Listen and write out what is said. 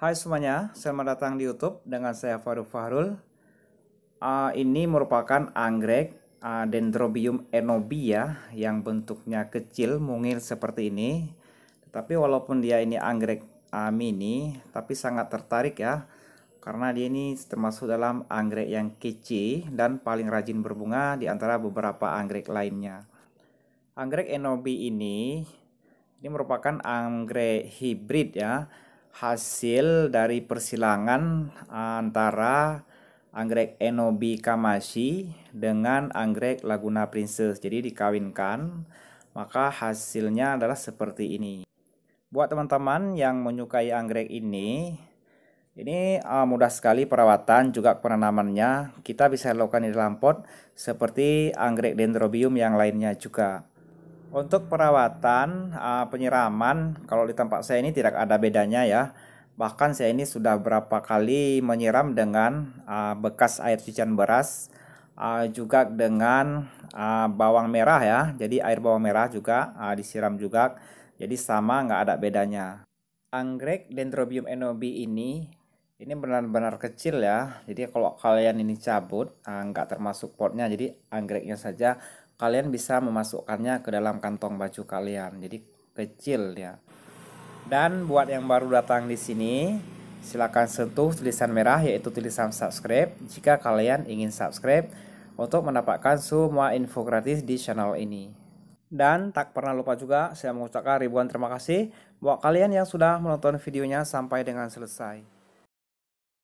Hai semuanya, selamat datang di YouTube dengan saya Faru Fahrul. Uh, ini merupakan anggrek uh, Dendrobium enobia yang bentuknya kecil, mungil seperti ini. Tapi walaupun dia ini anggrek uh, mini, tapi sangat tertarik ya. Karena dia ini termasuk dalam anggrek yang kece dan paling rajin berbunga di antara beberapa anggrek lainnya. Anggrek enobi ini ini merupakan anggrek hibrid ya hasil dari persilangan antara anggrek Enobi Kamashi dengan anggrek Laguna Princess. Jadi dikawinkan, maka hasilnya adalah seperti ini. Buat teman-teman yang menyukai anggrek ini, ini e, mudah sekali perawatan juga penanamannya. Kita bisa lakukan di dalam pot seperti anggrek dendrobium yang lainnya juga. Untuk perawatan uh, penyiraman kalau di tempat saya ini tidak ada bedanya ya. Bahkan saya ini sudah berapa kali menyiram dengan uh, bekas air cucian beras uh, juga dengan uh, bawang merah ya. Jadi air bawang merah juga uh, disiram juga. Jadi sama nggak ada bedanya. Anggrek Dendrobium enobi ini ini benar-benar kecil ya. Jadi kalau kalian ini cabut uh, nggak termasuk potnya. Jadi anggreknya saja kalian bisa memasukkannya ke dalam kantong baju kalian. Jadi kecil ya. Dan buat yang baru datang di sini, silakan sentuh tulisan merah yaitu tulisan subscribe jika kalian ingin subscribe untuk mendapatkan semua info gratis di channel ini. Dan tak pernah lupa juga saya mengucapkan ribuan terima kasih buat kalian yang sudah menonton videonya sampai dengan selesai.